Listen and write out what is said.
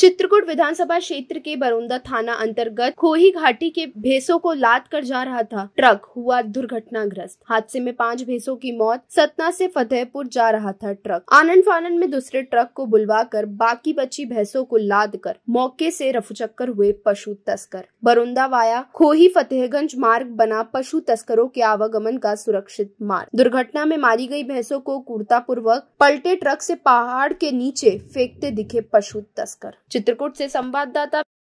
चित्रकूट विधानसभा क्षेत्र के बरौंदा थाना अंतर्गत खोही घाटी के भैंसों को लाद कर जा रहा था ट्रक हुआ दुर्घटनाग्रस्त हादसे में पांच भैंसों की मौत सतना से फतेहपुर जा रहा था ट्रक आनंद फानंद में दूसरे ट्रक को बुलवा कर बाकी बची भैंसों को लाद कर मौके से रफुचक्कर हुए पशु तस्कर बरौंदा वाया खोही फतेहगंज मार्ग बना पशु तस्करों के आवागमन का सुरक्षित मार्ग दुर्घटना में मारी गयी भैंसों को कुर्ता पूर्वक पलटे ट्रक से पहाड़ के नीचे फेंकते दिखे पशु तस्कर चित्रकूट से संवाददाता